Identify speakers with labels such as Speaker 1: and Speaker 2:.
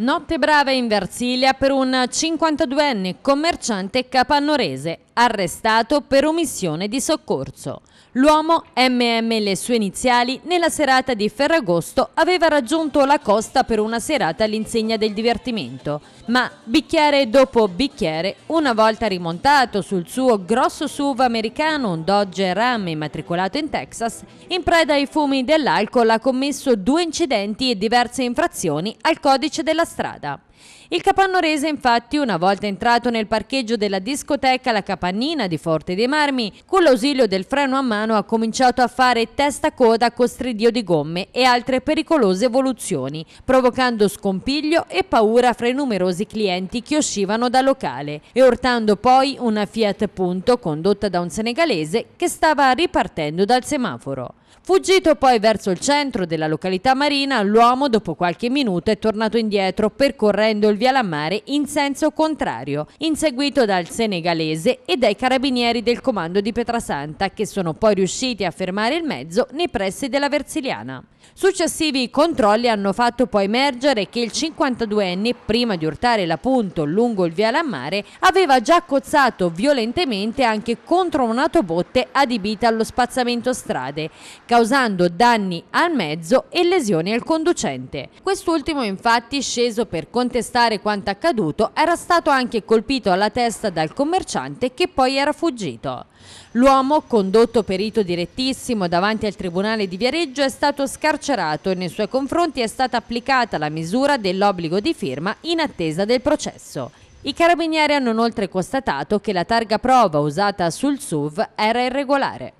Speaker 1: Notte brava in Versilia per un 52enne commerciante capannorese arrestato per omissione di soccorso. L'uomo, MM le sue iniziali, nella serata di Ferragosto aveva raggiunto la costa per una serata all'insegna del divertimento, ma bicchiere dopo bicchiere, una volta rimontato sul suo grosso SUV americano, un Dodge Ram immatricolato in Texas, in preda ai fumi dell'alcol ha commesso due incidenti e diverse infrazioni al codice della strada. Il capannorese infatti una volta entrato nel parcheggio della discoteca La Capannina di Forte dei Marmi, con l'ausilio del freno a mano ha cominciato a fare testa-coda con stridio di gomme e altre pericolose evoluzioni, provocando scompiglio e paura fra i numerosi clienti che uscivano dal locale e urtando poi una Fiat Punto condotta da un senegalese che stava ripartendo dal semaforo. Fuggito poi verso il centro della località marina, l'uomo dopo qualche minuto è tornato indietro percorrendo aprendo il via mare in senso contrario, inseguito dal senegalese e dai carabinieri del comando di Petrasanta che sono poi riusciti a fermare il mezzo nei pressi della Versiliana. Successivi controlli hanno fatto poi emergere che il 52enne, prima di urtare la l'appunto lungo il via mare, aveva già cozzato violentemente anche contro un'autobotte adibita allo spazzamento strade, causando danni al mezzo e lesioni al conducente. Quest'ultimo infatti sceso per contestare contestare quanto accaduto, era stato anche colpito alla testa dal commerciante che poi era fuggito. L'uomo, condotto perito direttissimo davanti al Tribunale di Viareggio, è stato scarcerato e nei suoi confronti è stata applicata la misura dell'obbligo di firma in attesa del processo. I carabinieri hanno inoltre constatato che la targa prova usata sul SUV era irregolare.